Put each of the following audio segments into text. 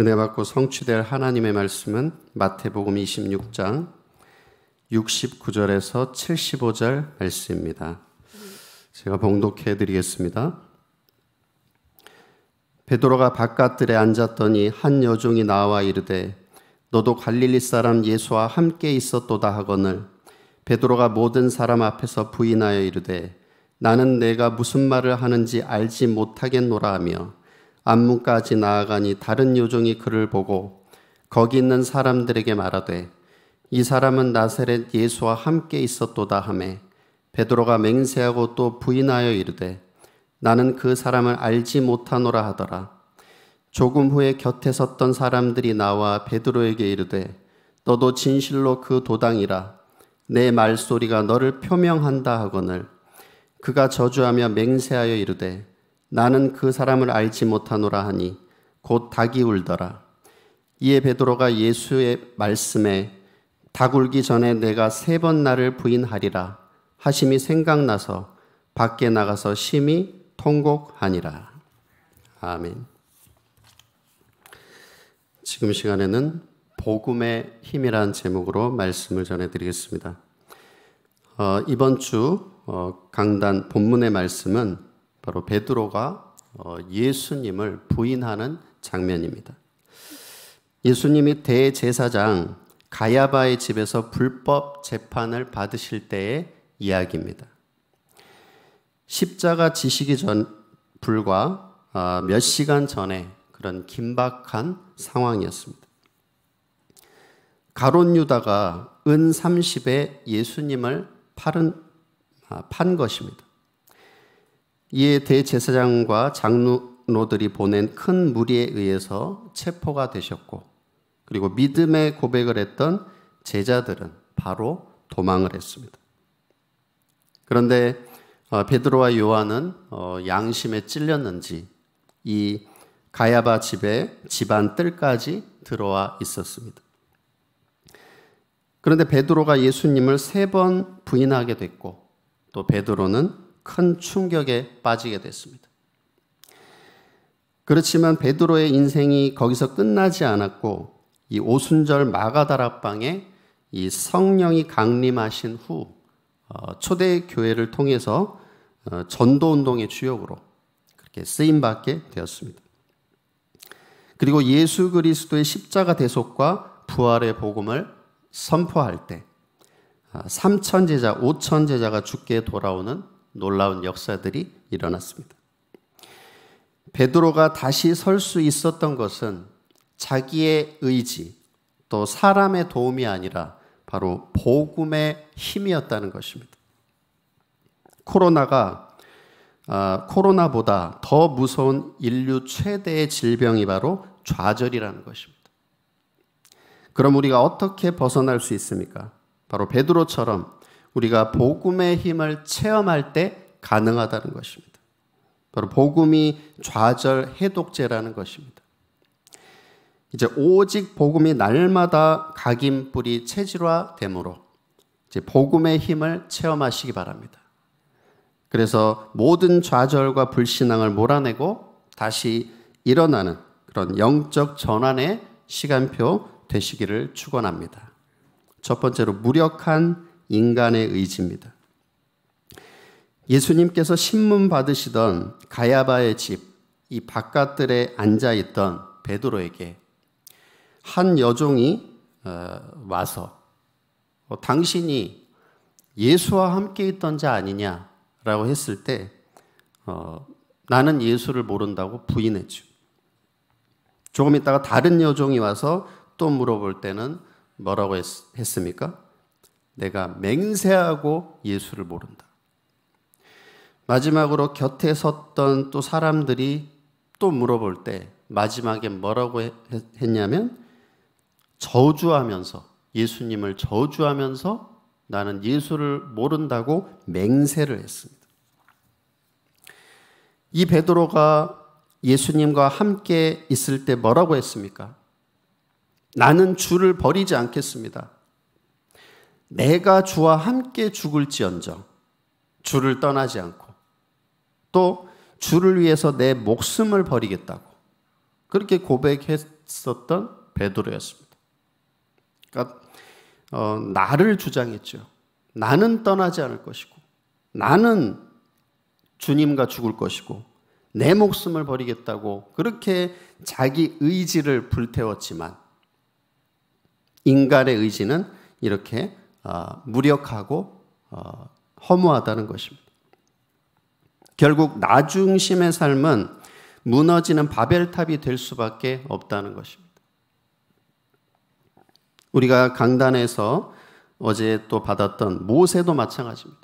은혜 받고 성취될 하나님의 말씀은 마태복음 26장 69절에서 75절 말씀입니다. 제가 봉독해 드리겠습니다. 베드로가 바깥들에 앉았더니 한 여종이 나와 이르되 너도 갈릴리 사람 예수와 함께 있었도다 하거늘 베드로가 모든 사람 앞에서 부인하여 이르되 나는 내가 무슨 말을 하는지 알지 못하겠노라 하며 안문까지 나아가니 다른 요정이 그를 보고 거기 있는 사람들에게 말하되 이 사람은 나세렛 예수와 함께 있었도다 하매 베드로가 맹세하고 또 부인하여 이르되 나는 그 사람을 알지 못하노라 하더라 조금 후에 곁에 섰던 사람들이 나와 베드로에게 이르되 너도 진실로 그 도당이라 내 말소리가 너를 표명한다 하거늘 그가 저주하며 맹세하여 이르되 나는 그 사람을 알지 못하노라 하니 곧 닭이 울더라. 이에 베드로가 예수의 말씀에 닭 울기 전에 내가 세 번 나를 부인하리라 하심이 생각나서 밖에 나가서 심히 통곡하니라. 아멘. 지금 시간에는 복음의 힘이라 제목으로 말씀을 전해드리겠습니다. 어, 이번 주 어, 강단 본문의 말씀은 바로 베드로가 어, 예수님을 부인하는 장면입니다. 예수님이 대제사장 가야바의 집에서 불법 재판을 받으실 때의 이야기입니다. 십자가 지시기 전 불과 아, 몇 시간 전에 그런 긴박한 상황이었습니다. 가론 유다가 은 30에 예수님을 팔은, 아, 판 것입니다. 이에 대제사장과 장로들이 보낸 큰 무리에 의해서 체포가 되셨고 그리고 믿음의 고백을 했던 제자들은 바로 도망을 했습니다. 그런데 어, 베드로와 요한은 어, 양심에 찔렸는지 이 가야바 집에 집안 뜰까지 들어와 있었습니다. 그런데 베드로가 예수님을 세 번 부인하게 됐고 또 베드로는 큰 충격에 빠지게 됐습니다. 그렇지만 베드로의 인생이 거기서 끝나지 않았고 이 오순절 마가다락방에 이 성령이 강림하신 후 어, 초대 교회를 통해서 어, 전도 운동의 주역으로 그렇게 쓰임 받게 되었습니다. 그리고 예수 그리스도의 십자가 대속과 부활의 복음을 선포할 때 3천 아, 제자, 5천 제자가 죽게 돌아오는 놀라운 역사들이 일어났습니다. 베드로가 다시 설 수 있었던 것은 자기의 의지 또 사람의 도움이 아니라 바로 복음의 힘이었다는 것입니다. 코로나가 아, 코로나보다 더 무서운 인류 최대의 질병이 바로 좌절이라는 것입니다. 그럼 우리가 어떻게 벗어날 수 있습니까? 바로 베드로처럼 우리가 복음의 힘을 체험할 때 가능하다는 것입니다. 바로 복음이 좌절 해독제라는 것입니다. 이제 오직 복음이 날마다 각인 뿌리 체질화 되므로 이제 복음의 힘을 체험하시기 바랍니다. 그래서 모든 좌절과 불신앙을 몰아내고 다시 일어나는 그런 영적 전환의 시간표 되시기를 축원합니다. 첫 번째로 무력한 인간의 의지입니다. 예수님께서 신문 받으시던 가야바의 집, 이 바깥들에 앉아 있던 베드로에게 한 여종이 어, 와서 어, 당신이 예수와 함께 있던 자 아니냐라고 했을 때 어, 나는 예수를 모른다고 부인했죠. 조금 있다가 다른 여종이 와서 또 물어볼 때는 뭐라고 했, 습니까 내가 맹세하고 예수를 모른다. 마지막으로 곁에 섰던 또 사람들이 또 물어볼 때 마지막에 뭐라고 했냐면 저주하면서 예수님을 저주하면서 나는 예수를 모른다고 맹세를 했습니다. 이 베드로가 예수님과 함께 있을 때 뭐라고 했습니까? 나는 주를 버리지 않겠습니다. 내가 주와 함께 죽을지언정 주를 떠나지 않고 또 주를 위해서 내 목숨을 버리겠다고 그렇게 고백했었던 베드로였습니다. 그러니까 어, 나를 주장했죠. 나는 떠나지 않을 것이고 나는 주님과 죽을 것이고 내 목숨을 버리겠다고 그렇게 자기 의지를 불태웠지만 인간의 의지는 이렇게 아, 무력하고 어, 허무하다는 것입니다. 결국 나중심의 삶은 무너지는 바벨탑이 될 수밖에 없다는 것입니다. 우리가 강단에서 어제 또 받았던 모세도 마찬가지입니다.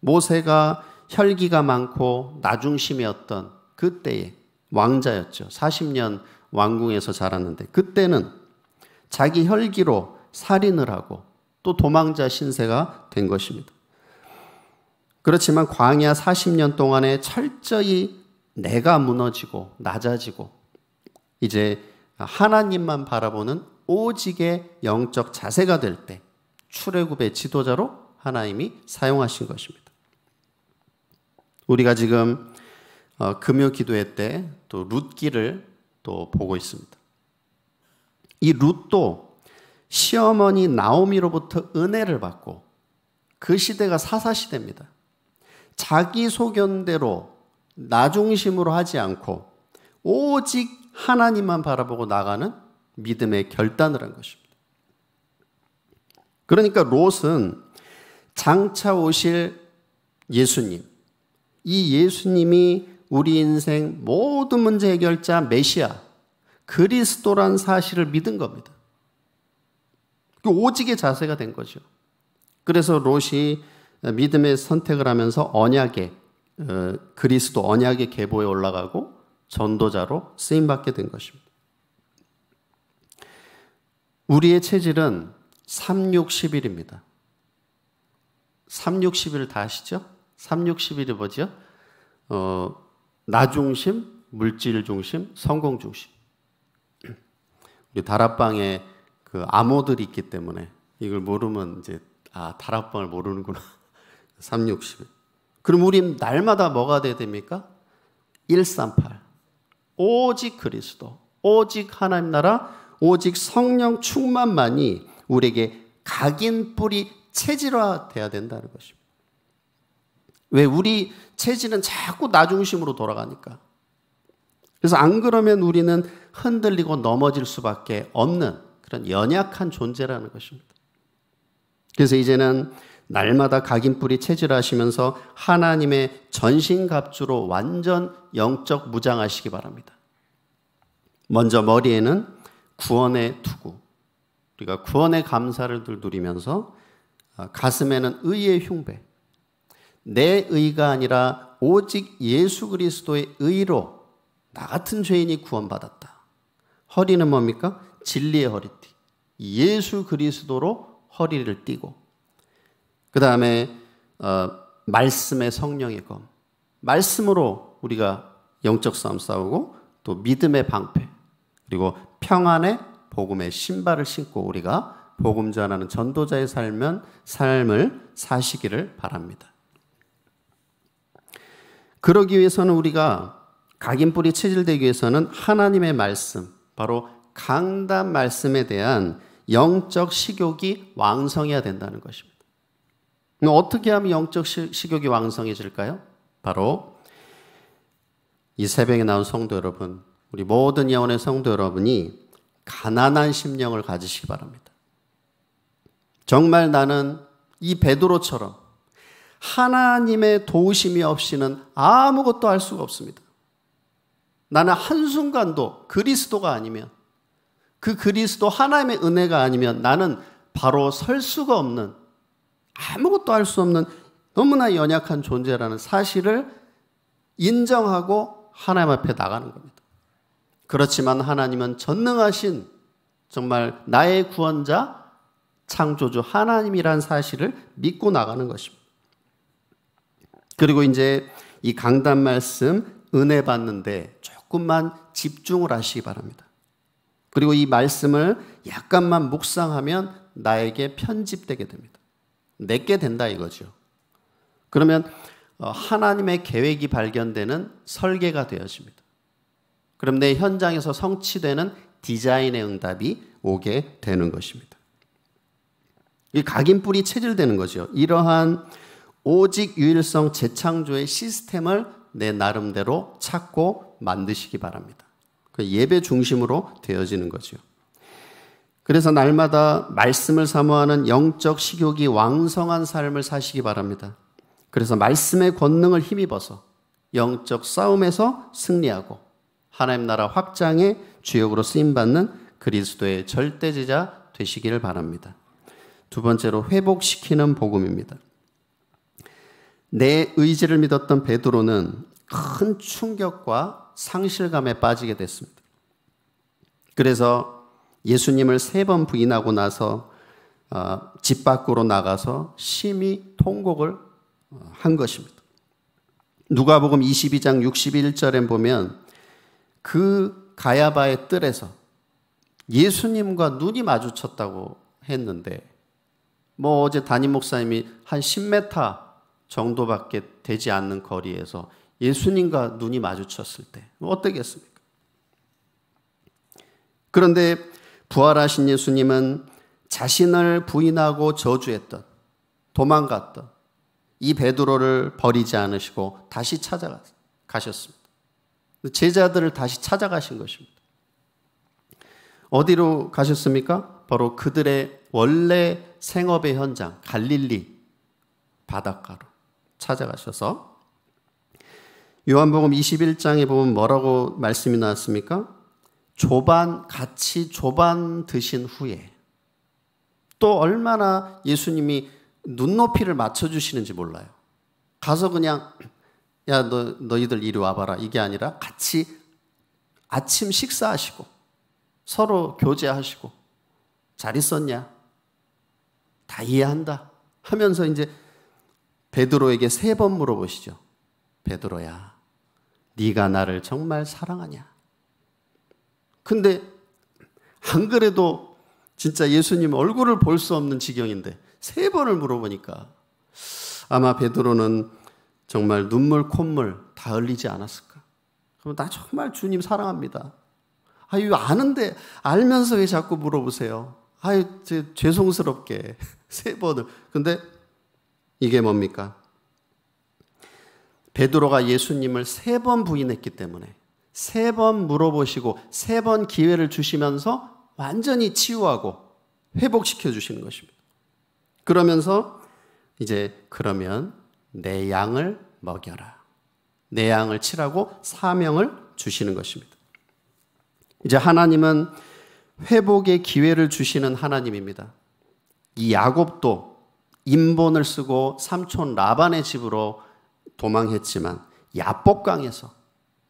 모세가 혈기가 많고 나중심이었던 그때의 왕자였죠. 40년 왕궁에서 자랐는데 그때는 자기 혈기로 살인을 하고 또 도망자 신세가 된 것입니다. 그렇지만 광야 40년 동안에 철저히 내가 무너지고 낮아지고 이제 하나님만 바라보는 오직의 영적 자세가 될 때 출애굽의 지도자로 하나님이 사용하신 것입니다. 우리가 지금 어, 금요 기도회 때 또 룻기를 또 보고 있습니다. 이 룻도 시어머니 나오미로부터 은혜를 받고 그 시대가 사사시대입니다. 자기 소견대로 나 중심으로 하지 않고 오직 하나님만 바라보고 나가는 믿음의 결단을 한 것입니다. 그러니까 롯은 장차 오실 예수님, 이 예수님이 우리 인생 모든 문제 해결자 메시아, 그리스도란 사실을 믿은 겁니다. 그 오직의 자세가 된 거죠. 그래서 롯이 믿음의 선택을 하면서 언약의 어, 그리스도 언약의 계보에 올라가고 전도자로 쓰임 받게 된 것입니다. 우리의 체질은 3 6 0입니다 360일 다 아시죠? 3 6 0이 뭐죠? 어, 나 중심, 물질 중심, 성공 중심. 우리 다락방에 그 암호들이 있기 때문에 이걸 모르면 이제 아 다락방을 모르는구나. 360. 그럼 우린 날마다 뭐가 돼야 됩니까? 138. 오직 그리스도, 오직 하나님 나라, 오직 성령 충만만이 우리에게 각인 뿌리 체질화 돼야 된다는 것입니다. 왜 우리 체질은 자꾸 나 중심으로 돌아가니까. 그래서 안 그러면 우리는 흔들리고 넘어질 수밖에 없는 그런 연약한 존재라는 것입니다. 그래서 이제는 날마다 각인뿌리 체질하시면서 하나님의 전신갑주로 완전 영적 무장하시기 바랍니다. 먼저 머리에는 구원의 투구, 우리가 구원의 감사를 누리면서 아, 가슴에는 의의 흉배, 내 의가 아니라 오직 예수 그리스도의 의로 나 같은 죄인이 구원받았다. 허리는 뭡니까? 진리의 허리띠. 예수 그리스도로 허리를 띠고. 그 다음에 어, 말씀의 성령의 검. 말씀으로 우리가 영적 싸움 싸우고 또 믿음의 방패 그리고 평안의 복음의 신발을 신고 우리가 복음 전하는 전도자의 삶은 삶을 사시기를 바랍니다. 그러기 위해서는 우리가 각인 뿌리 체질되기 위해서는 하나님의 말씀, 바로 강단 말씀에 대한 영적 식욕이 왕성해야 된다는 것입니다. 어떻게 하면 영적 식욕이 왕성해질까요? 바로 이 새벽에 나온 성도 여러분, 우리 모든 예원의 성도 여러분이 가난한 심령을 가지시기 바랍니다. 정말 나는 이 베드로처럼 하나님의 도우심이 없이는 아무것도 할 수가 없습니다. 나는 한순간도 그리스도가 아니면 그 그리스도 하나님의 은혜가 아니면 나는 바로 설 수가 없는 아무것도 할 수 없는 너무나 연약한 존재라는 사실을 인정하고 하나님 앞에 나가는 겁니다. 그렇지만 하나님은 전능하신 정말 나의 구원자, 창조주 하나님이란 사실을 믿고 나가는 것입니다. 그리고 이제 이 강단 말씀 은혜 받는데 조금만 집중을 하시기 바랍니다. 그리고 이 말씀을 약간만 묵상하면 나에게 편집되게 됩니다. 내게 된다 이거죠. 그러면 어, 하나님의 계획이 발견되는 설계가 되어집니다. 그럼 내 현장에서 성취되는 디자인의 응답이 오게 되는 것입니다. 이 각인뿔이 체질되는 거죠. 이러한 오직 유일성 재창조의 시스템을 내 나름대로 찾고 만드시기 바랍니다. 그 예배 중심으로 되어지는 거죠. 그래서 날마다 말씀을 사모하는 영적 식욕이 왕성한 삶을 사시기 바랍니다. 그래서 말씀의 권능을 힘입어서 영적 싸움에서 승리하고 하나님 나라 확장의 주역으로 쓰임받는 그리스도의 절대제자 되시기를 바랍니다. 두 번째로 회복시키는 복음입니다. 내 의지를 믿었던 베드로는 큰 충격과 상실감에 빠지게 됐습니다. 그래서 예수님을 세 번 부인하고 나서 어, 집 밖으로 나가서 심히 통곡을 어, 한 것입니다. 누가복음 22장 61절에 보면 그 가야바의 뜰에서 예수님과 눈이 마주쳤다고 했는데 뭐 어제 담임 목사님이 한 10m 정도밖에 되지 않는 거리에서 예수님과 눈이 마주쳤을 때 어떻겠습니까? 그런데 부활하신 예수님은 자신을 부인하고 저주했던 도망갔던 이 베드로를 버리지 않으시고 다시 찾아가셨습니다. 제자들을 다시 찾아가신 것입니다. 어디로 가셨습니까? 바로 그들의 원래 생업의 현장 갈릴리 바닷가로 찾아가셔서 요한복음 21장에 보면 뭐라고 말씀이 나왔습니까? 조반, 같이 조반 드신 후에 또 얼마나 예수님이 눈높이를 맞춰주시는지 몰라요. 가서 그냥, 야, 너, 너희들 이리 와봐라. 이게 아니라 같이 아침 식사하시고 서로 교제하시고 잘 있었냐? 다 이해한다. 하면서 이제 베드로에게 세 번 물어보시죠. 베드로야. 네가 나를 정말 사랑하냐? 근데 안 그래도 진짜 예수님 얼굴을 볼 수 없는 지경인데 세 번을 물어보니까 아마 베드로는 정말 눈물 콧물 다 흘리지 않았을까? 그럼 나 정말 주님 사랑합니다. 아유 아는데 알면서 왜 자꾸 물어보세요? 아유 죄송스럽게 세 번을. 근데 이게 뭡니까? 베드로가 예수님을 세 번 부인했기 때문에 세 번 물어보시고 세 번 기회를 주시면서 완전히 치유하고 회복시켜 주시는 것입니다. 그러면서 이제 그러면 내 양을 먹여라. 내 양을 치라고 사명을 주시는 것입니다. 이제 하나님은 회복의 기회를 주시는 하나님입니다. 이 야곱도 인본을 쓰고 삼촌 라반의 집으로 도망했지만 야복강에서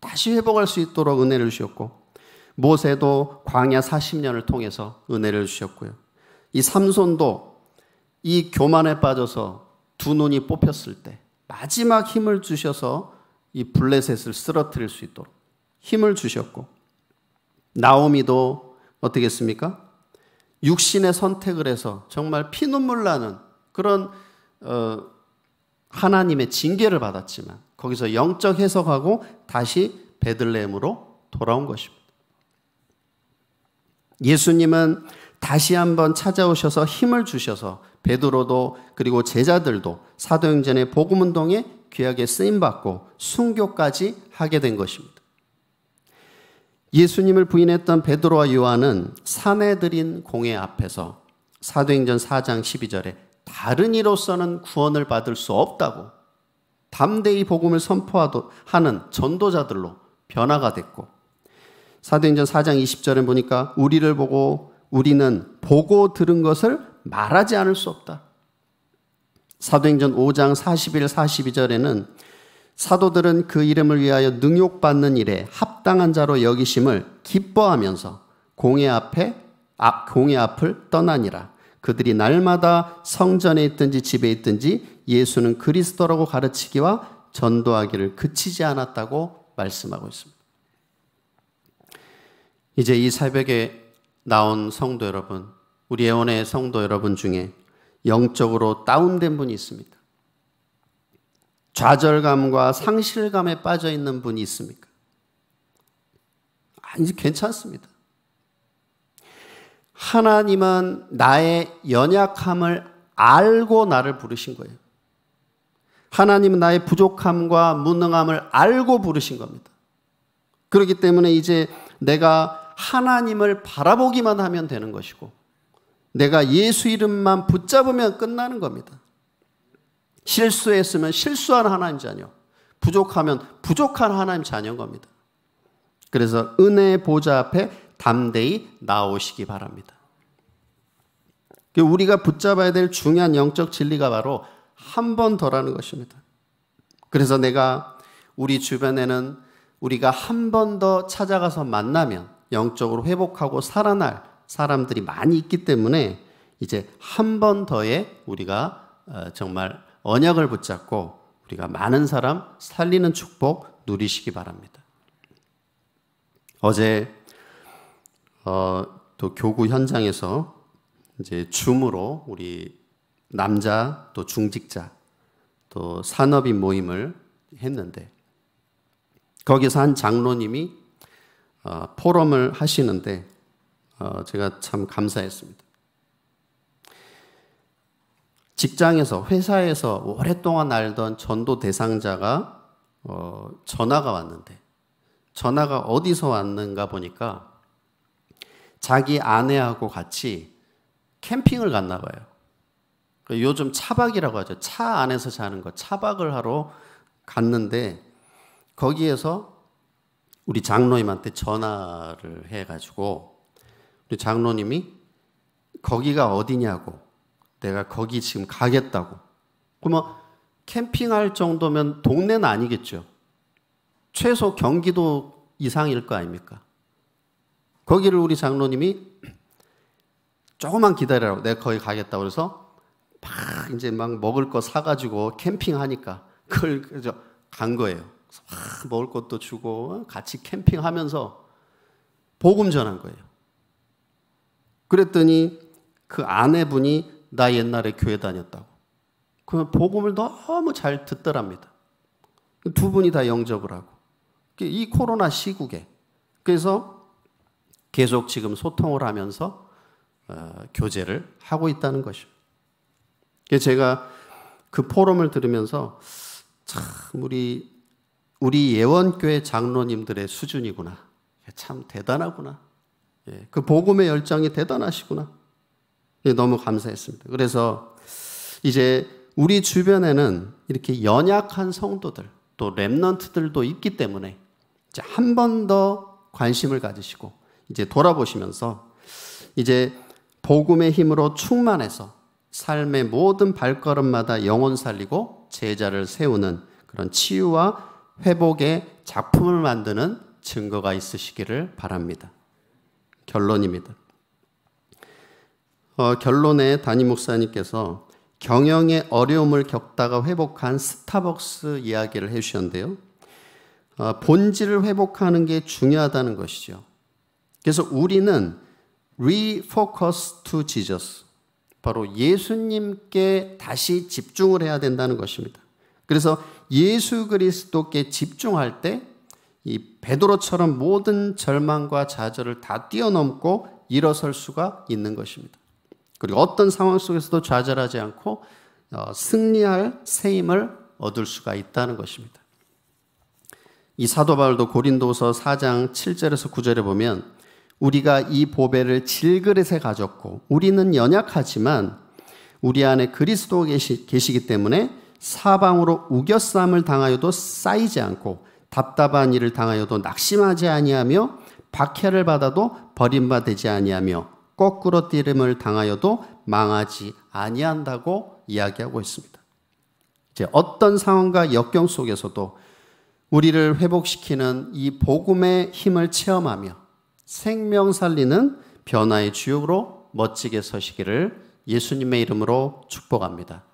다시 회복할 수 있도록 은혜를 주셨고 모세도 광야 40년을 통해서 은혜를 주셨고요. 이 삼손도 이 교만에 빠져서 두 눈이 뽑혔을 때 마지막 힘을 주셔서 이 블레셋을 쓰러뜨릴 수 있도록 힘을 주셨고 나오미도 어떻게 했습니까? 육신의 선택을 해서 정말 피눈물 나는 그런 어, 하나님의 징계를 받았지만 거기서 영적 해석하고 다시 베들레헴으로 돌아온 것입니다. 예수님은 다시 한번 찾아오셔서 힘을 주셔서 베드로도 그리고 제자들도 사도행전의 복음 운동에 귀하게 쓰임 받고 순교까지 하게 된 것입니다. 예수님을 부인했던 베드로와 요한은 사내들인 공회 앞에서 사도행전 4장 12절에 다른 이로서는 구원을 받을 수 없다고 담대히 복음을 선포하는 전도자들로 변화가 됐고 사도행전 4장 20절에 보니까 우리를 보고 우리는 보고 들은 것을 말하지 않을 수 없다. 사도행전 5장 41, 42절에는 사도들은 그 이름을 위하여 능욕받는 일에 합당한 자로 여기심을 기뻐하면서 공의 앞에 공의 앞을 떠나니라. 그들이 날마다 성전에 있든지 집에 있든지 예수는 그리스도라고 가르치기와 전도하기를 그치지 않았다고 말씀하고 있습니다. 이제 이 새벽에 나온 성도 여러분, 우리 예원의 성도 여러분 중에 영적으로 다운된 분이 있습니다. 좌절감과 상실감에 빠져 있는 분이 있습니까? 아니, 괜찮습니다. 하나님은 나의 연약함을 알고 나를 부르신 거예요. 하나님은 나의 부족함과 무능함을 알고 부르신 겁니다. 그렇기 때문에 이제 내가 하나님을 바라보기만 하면 되는 것이고, 내가 예수 이름만 붙잡으면 끝나는 겁니다. 실수했으면 실수한 하나님 자녀, 부족하면 부족한 하나님 자녀인 겁니다. 그래서 은혜 보좌 앞에 담대히 나오시기 바랍니다. 그 우리가 붙잡아야 될 중요한 영적 진리가 바로 한 번 더라는 것입니다. 그래서 내가 우리 주변에는 우리가 한 번 더 찾아가서 만나면 영적으로 회복하고 살아날 사람들이 많이 있기 때문에 이제 한 번 더에 우리가 어, 정말 언약을 붙잡고 우리가 많은 사람 살리는 축복 누리시기 바랍니다. 어제 어, 또 교구 현장에서 이제 줌으로 우리 남자 또 중직자 또 산업인 모임을 했는데 거기서 한 장로님이 어, 포럼을 하시는데 어, 제가 참 감사했습니다. 직장에서 회사에서 오랫동안 알던 전도 대상자가 어, 전화가 왔는데 전화가 어디서 왔는가 보니까 자기 아내하고 같이 캠핑을 갔나 봐요. 그러니까 요즘 차박이라고 하죠. 차 안에서 자는 거. 차박을 하러 갔는데 거기에서 우리 장로님한테 전화를 해가지고 우리 장로님이 거기가 어디냐고 내가 거기 지금 가겠다고. 그러면 캠핑할 정도면 동네는 아니겠죠. 최소 경기도 이상일 거 아닙니까? 거기를 우리 장로님이 조금만 기다려라고 내가 거기 가겠다 그래서 막 이제 막 먹을 거 사가지고 캠핑하니까 그걸 간 거예요. 막 먹을 것도 주고 같이 캠핑하면서 복음 전한 거예요. 그랬더니 그 아내분이 나 옛날에 교회 다녔다고. 그 복음을 너무 잘 듣더랍니다. 두 분이 다 영접을 하고. 이 코로나 시국에. 그래서 계속 지금 소통을 하면서 어, 교제를 하고 있다는 것이죠. 제가 그 포럼을 들으면서 참 우리 우리 예원교회 장로님들의 수준이구나. 참 대단하구나. 예, 그 복음의 열정이 대단하시구나. 예, 너무 감사했습니다. 그래서 이제 우리 주변에는 이렇게 연약한 성도들 또 랩런트들도 있기 때문에 한 번 더 관심을 가지시고 이제 돌아보시면서 이제 복음의 힘으로 충만해서 삶의 모든 발걸음마다 영혼 살리고 제자를 세우는 그런 치유와 회복의 작품을 만드는 증거가 있으시기를 바랍니다. 결론입니다. 어, 결론에 담임 목사님께서 경영의 어려움을 겪다가 회복한 스타벅스 이야기를 해주셨는데요. 어, 본질을 회복하는 게 중요하다는 것이죠. 그래서 우리는 refocus to Jesus. 바로 예수님께 다시 집중을 해야 된다는 것입니다. 그래서 예수 그리스도께 집중할 때 이 베드로처럼 모든 절망과 좌절을 다 뛰어넘고 일어설 수가 있는 것입니다. 그리고 어떤 상황 속에서도 좌절하지 않고 어, 승리할 세임을 얻을 수가 있다는 것입니다. 이 사도 바울도 고린도서 4장 7절에서 9절에 보면 우리가 이 보배를 질그릇에 가졌고 우리는 연약하지만 우리 안에 그리스도 계시, 계시기 때문에 사방으로 우겨쌈을 당하여도 쌓이지 않고 답답한 일을 당하여도 낙심하지 아니하며 박해를 받아도 버림받지 아니하며 거꾸로 뛰름을 당하여도 망하지 아니한다고 이야기하고 있습니다. 이제 어떤 상황과 역경 속에서도 우리를 회복시키는 이 복음의 힘을 체험하며 생명 살리는 변화의 주역으로 멋지게 서시기를 예수님의 이름으로 축복합니다.